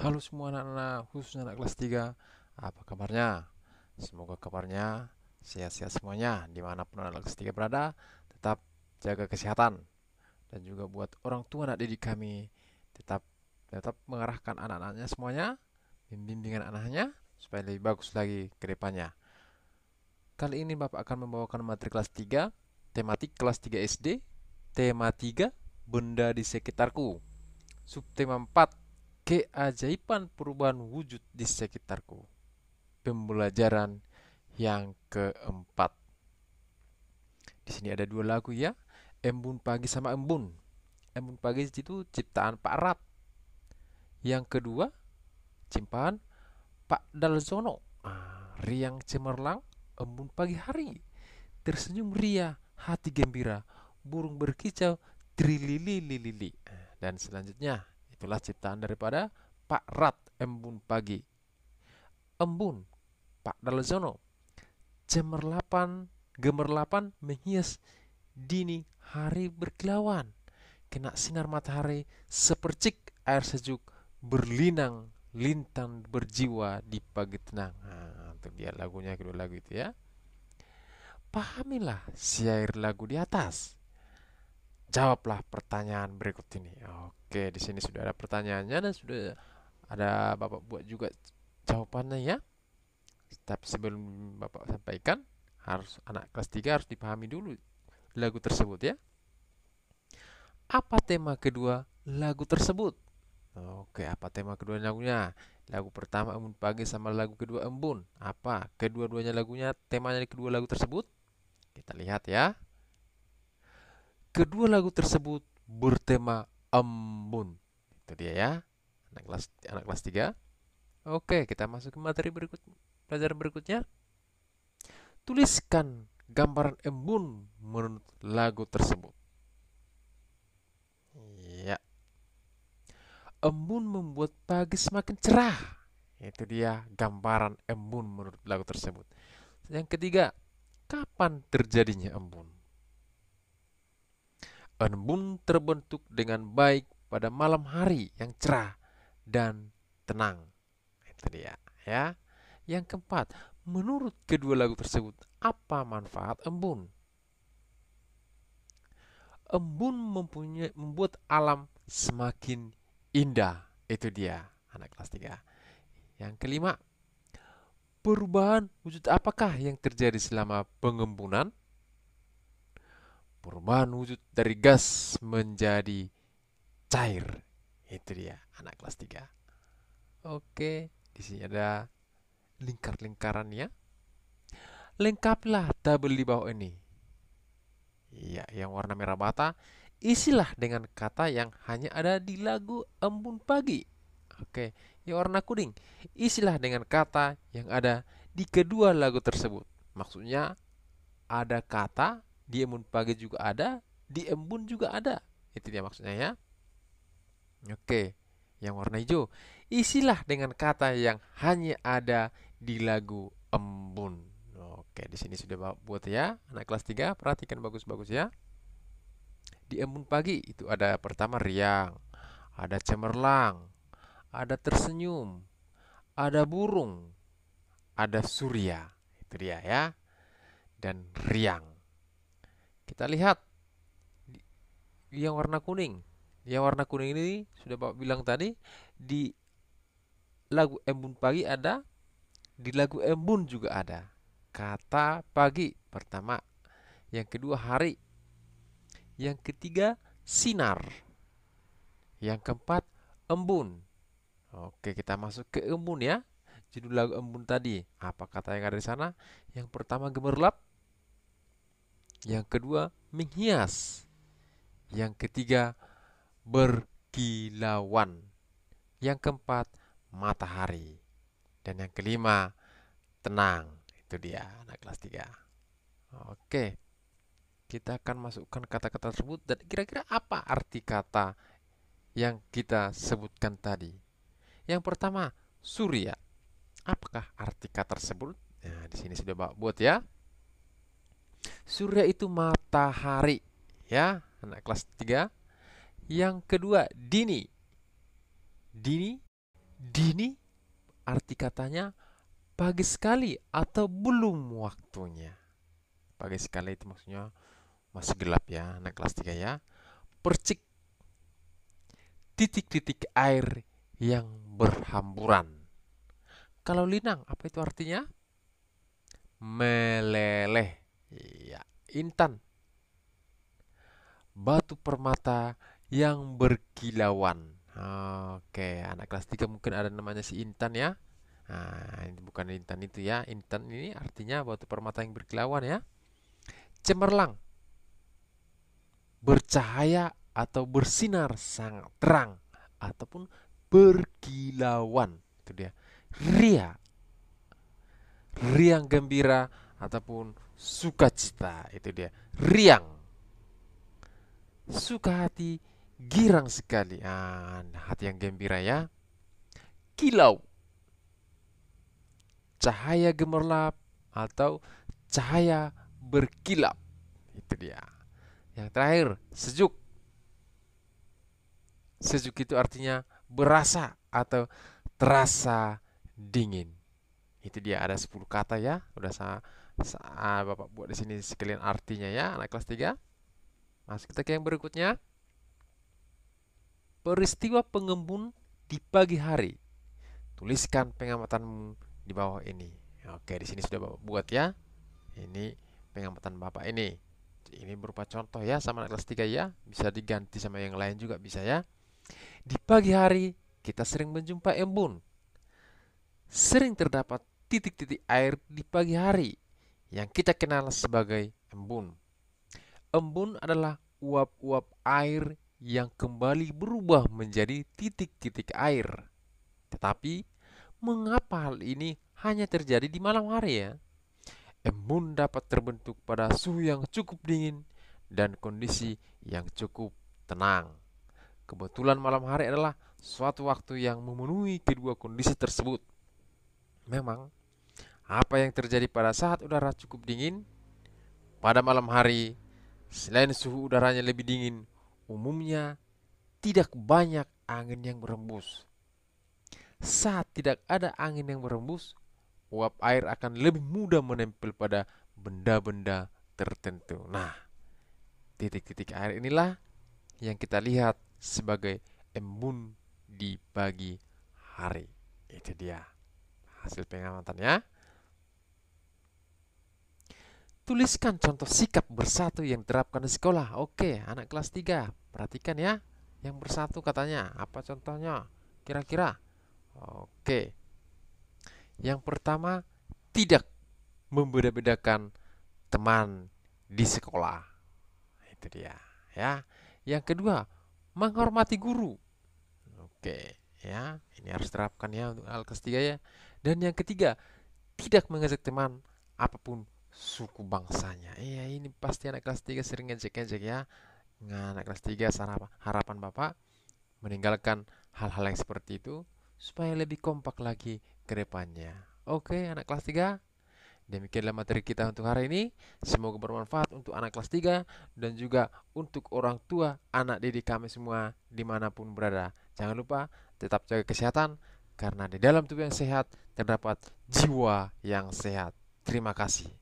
Halo semua anak-anak, khususnya anak kelas 3 Apa kabarnya? Semoga kabarnya sehat-sehat semuanya Dimanapun anak kelas 3 berada Tetap jaga kesehatan Dan juga buat orang tua anak didik kami Tetap tetap mengarahkan anak-anaknya semuanya Bimbingan anaknya Supaya lebih bagus lagi ke depannya Kali ini Bapak akan membawakan materi kelas 3 Tematik kelas 3 SD Tema 3 Benda di sekitarku Subtema 4 keajaiban perubahan wujud di sekitarku. Pembelajaran yang keempat. Di sini ada dua lagu ya, Embun Pagi sama Embun. Embun Pagi itu ciptaan Pak Rat. Yang kedua, ciptaan Pak Dalzono. Ah, riang cemerlang, embun pagi hari. Tersenyum ria, hati gembira, burung berkicau, trilili-lili. Dan selanjutnya, Itulah ciptaan daripada Pak Rat Embun Pagi. Embun, Pak Dalzono, cemerlapan, gemerlapan menghias dini hari berkilauan. Kena sinar matahari sepercik air sejuk berlinang lintang berjiwa di pagi tenang. Nah, itu dia lagunya kedua lagu itu ya. Pahamilah syair lagu di atas jawablah pertanyaan berikut ini. Oke, di sini sudah ada pertanyaannya dan sudah ada Bapak buat juga jawabannya ya. Tapi sebelum Bapak sampaikan, harus anak kelas 3 harus dipahami dulu lagu tersebut ya. Apa tema kedua lagu tersebut? Oke, apa tema kedua lagunya? Lagu pertama Embun Pagi sama lagu kedua Embun. Apa? Kedua-duanya lagunya temanya di kedua lagu tersebut? Kita lihat ya. Kedua lagu tersebut bertema embun. Itu dia ya, anak kelas anak kelas 3. Oke, kita masuk ke materi berikut pelajaran berikutnya. Tuliskan gambaran embun menurut lagu tersebut. Ya. Embun membuat pagi semakin cerah. Itu dia gambaran embun menurut lagu tersebut. Yang ketiga, kapan terjadinya embun? Embun terbentuk dengan baik pada malam hari yang cerah dan tenang. Itu dia, ya. Yang keempat, menurut kedua lagu tersebut, apa manfaat embun? Embun mempunyai membuat alam semakin indah. Itu dia, anak kelas 3. Yang kelima, perubahan wujud apakah yang terjadi selama pengembunan? perubahan wujud dari gas menjadi cair. Itu dia anak kelas 3. Oke, di sini ada lingkar-lingkarannya. lengkaplah tabel di bawah ini. ya yang warna merah bata, isilah dengan kata yang hanya ada di lagu Embun Pagi. Oke, yang warna kuning, isilah dengan kata yang ada di kedua lagu tersebut. Maksudnya ada kata di embun pagi juga ada, di embun juga ada. Itu dia maksudnya ya. Oke, yang warna hijau. Isilah dengan kata yang hanya ada di lagu embun. Oke, di sini sudah buat ya. Anak kelas 3, perhatikan bagus-bagus ya. Di embun pagi itu ada pertama riang, ada cemerlang, ada tersenyum, ada burung, ada surya. Itu dia ya. Dan riang. Kita lihat yang warna kuning. Yang warna kuning ini sudah Bapak bilang tadi di lagu Embun Pagi ada, di lagu Embun juga ada. Kata pagi pertama, yang kedua hari, yang ketiga sinar, yang keempat embun. Oke, kita masuk ke embun ya. Judul lagu embun tadi, apa kata yang ada di sana? Yang pertama gemerlap, yang kedua, menghias. Yang ketiga, berkilauan. Yang keempat, matahari. Dan yang kelima, tenang. Itu dia anak kelas tiga. Oke. Kita akan masukkan kata-kata tersebut dan kira-kira apa arti kata yang kita sebutkan tadi? Yang pertama, surya. Apakah arti kata tersebut? Nah, di sini sudah buat ya. Surya itu matahari, ya, anak kelas 3. Yang kedua, dini. Dini, dini arti katanya pagi sekali atau belum waktunya. Pagi sekali itu maksudnya masih gelap ya, anak kelas 3 ya. Percik titik-titik air yang berhamburan. Kalau linang, apa itu artinya? Meleleh. Iya, intan. Batu permata yang berkilauan. Oke, anak kelas 3 mungkin ada namanya si Intan ya. Nah, ini bukan Intan itu ya. Intan ini artinya batu permata yang berkilauan ya. Cemerlang. Bercahaya atau bersinar sangat terang ataupun berkilauan. Itu dia. Ria. Riang gembira ataupun sukacita itu dia riang suka hati girang sekali ah, nah, hati yang gembira ya kilau cahaya gemerlap atau cahaya berkilap itu dia yang terakhir sejuk sejuk itu artinya berasa atau terasa dingin itu dia ada 10 kata ya udah saya ah, Bapak buat di sini sekalian artinya ya anak kelas 3 masuk kita ke yang berikutnya peristiwa pengembun di pagi hari tuliskan pengamatanmu di bawah ini oke di sini sudah Bapak buat ya ini pengamatan Bapak ini ini berupa contoh ya sama anak kelas 3 ya bisa diganti sama yang lain juga bisa ya di pagi hari kita sering menjumpai embun sering terdapat titik-titik air di pagi hari yang kita kenal sebagai embun. Embun adalah uap-uap air yang kembali berubah menjadi titik-titik air. Tetapi, mengapa hal ini hanya terjadi di malam hari ya? Embun dapat terbentuk pada suhu yang cukup dingin dan kondisi yang cukup tenang. Kebetulan malam hari adalah suatu waktu yang memenuhi kedua kondisi tersebut. Memang, apa yang terjadi pada saat udara cukup dingin? Pada malam hari, selain suhu udaranya lebih dingin, umumnya tidak banyak angin yang berembus. Saat tidak ada angin yang berembus, uap air akan lebih mudah menempel pada benda-benda tertentu. Nah, titik-titik air inilah yang kita lihat sebagai embun di pagi hari. Itu dia hasil pengamatannya. Tuliskan contoh sikap bersatu yang diterapkan di sekolah. Oke, anak kelas 3, perhatikan ya. Yang bersatu katanya, apa contohnya? Kira-kira. Oke. Yang pertama, tidak membeda-bedakan teman di sekolah. Itu dia, ya. Yang kedua, menghormati guru. Oke, ya. Ini harus terapkan ya untuk kelas ketiga ya. Dan yang ketiga, tidak mengajak teman apapun suku bangsanya. Iya, ini pasti anak kelas 3 sering ngecek-ngecek ya. Nah, anak kelas 3 sarapa, harapan Bapak meninggalkan hal-hal yang seperti itu supaya lebih kompak lagi ke depannya. Oke, anak kelas 3. Demikianlah materi kita untuk hari ini. Semoga bermanfaat untuk anak kelas 3 dan juga untuk orang tua anak didik kami semua dimanapun berada. Jangan lupa tetap jaga kesehatan karena di dalam tubuh yang sehat terdapat jiwa yang sehat. Terima kasih.